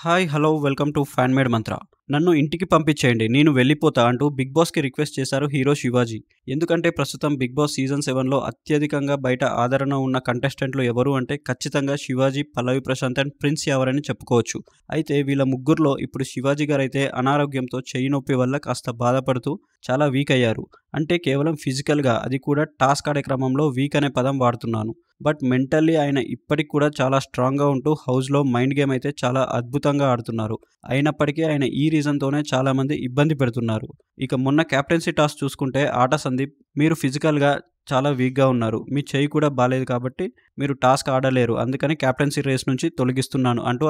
high hello welcome to fan made mantra నన్ను ఇంటికి పంపించేయండి నేను వెళ్ళిపోతా అంటూ బిగ్ బాస్కి రిక్వెస్ట్ చేశారు హీరో శివాజీ ఎందుకంటే ప్రస్తుతం బిగ్ బాస్ సీజన్ సెవెన్లో అత్యధికంగా బయట ఆదరణ ఉన్న కంటెస్టెంట్లు ఎవరు అంటే ఖచ్చితంగా శివాజీ పల్లవి ప్రశాంత్ అండ్ ప్రిన్స్ ఎవరని చెప్పుకోవచ్చు అయితే వీళ్ళ ముగ్గురులో ఇప్పుడు శివాజీ గారు అయితే అనారోగ్యంతో చెయ్యి నొప్పి వల్ల కాస్త బాధపడుతూ చాలా వీక్ అయ్యారు అంటే కేవలం ఫిజికల్గా అది కూడా టాస్క్ ఆడే క్రమంలో వీక్ అనే పదం వాడుతున్నాను బట్ మెంటల్లీ ఆయన ఇప్పటికి కూడా చాలా స్ట్రాంగ్గా ఉంటూ హౌస్లో మైండ్ గేమ్ అయితే చాలా అద్భుతంగా ఆడుతున్నారు అయినప్పటికీ ఆయన ఈ రీజన్తోనే చాలామంది ఇబ్బంది పెడుతున్నారు ఇక మొన్న క్యాప్టెన్సీ టాస్ చూసుకుంటే ఆట సందీప్ మీరు ఫిజికల్గా చాలా వీక్గా ఉన్నారు మీ చేయి కూడా బాగాలేదు కాబట్టి మీరు టాస్క్ ఆడలేరు అందుకని క్యాప్టెన్సీ రేస్ నుంచి తొలగిస్తున్నాను అంటూ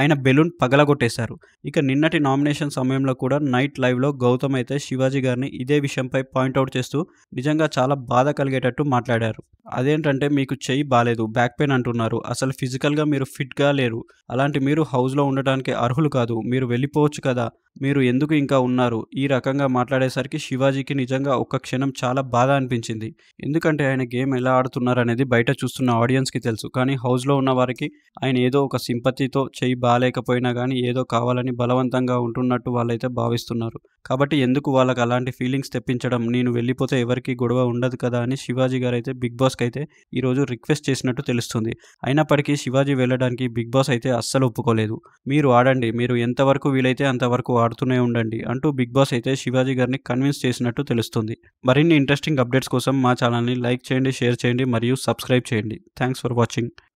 ఆయన బెలూన్ పగలగొట్టేశారు ఇక నిన్నటి నామినేషన్ సమయంలో కూడా నైట్ లైవ్లో గౌతమ్ అయితే శివాజీ గారిని ఇదే విషయంపై పాయింట్అవుట్ చేస్తూ నిజంగా చాలా బాధ కలిగేటట్టు మాట్లాడారు అదేంటంటే మీకు చెయ్యి బాగాలేదు బ్యాక్ పెయిన్ అంటున్నారు అసలు ఫిజికల్గా మీరు ఫిట్గా లేరు అలాంటి మీరు హౌస్లో ఉండటానికి అర్హులు కాదు మీరు వెళ్ళిపోవచ్చు కదా మీరు ఎందుకు ఇంకా ఉన్నారు ఈ రకంగా మాట్లాడేసరికి శివాజీకి నిజంగా ఒక్క క్షణం చాలా బాధ అనిపించింది ఎందుకంటే ఆయన గేమ్ ఎలా ఆడుతున్నారు అనేది బయట చూస్తున్న ఆడియన్స్కి తెలుసు కానీ హౌస్లో ఉన్న వారికి ఆయన ఏదో ఒక సింపతితో చేయి బాగాలేకపోయినా కానీ ఏదో కావాలని బలవంతంగా ఉంటున్నట్టు వాళ్ళైతే భావిస్తున్నారు కాబట్టి ఎందుకు వాళ్ళకి అలాంటి ఫీలింగ్స్ తెప్పించడం నేను వెళ్ళిపోతే ఎవరికి గొడవ ఉండదు కదా అని శివాజీ గారు అయితే బిగ్ బాస్కి అయితే ఈరోజు రిక్వెస్ట్ చేసినట్టు తెలుస్తుంది అయినప్పటికీ శివాజీ వెళ్ళడానికి బిగ్ బాస్ అయితే అస్సలు ఒప్పుకోలేదు మీరు ఆడండి మీరు ఎంతవరకు వీలైతే అంతవరకు ఆడుతూనే ఉండండి అంటూ బిగ్ బాస్ అయితే శివాజీ గారిని కన్విన్స్ చేసినట్టు తెలుస్తుంది మరిన్ని ఇంట్రెస్టింగ్ అప్డేట్స్ కోసం మా ఛానల్ని లైక్ చేయండి షేర్ చేయండి మరియు సబ్స్క్రైబ్ చేయండి థ్యాంక్స్ ఫర్ వాచింగ్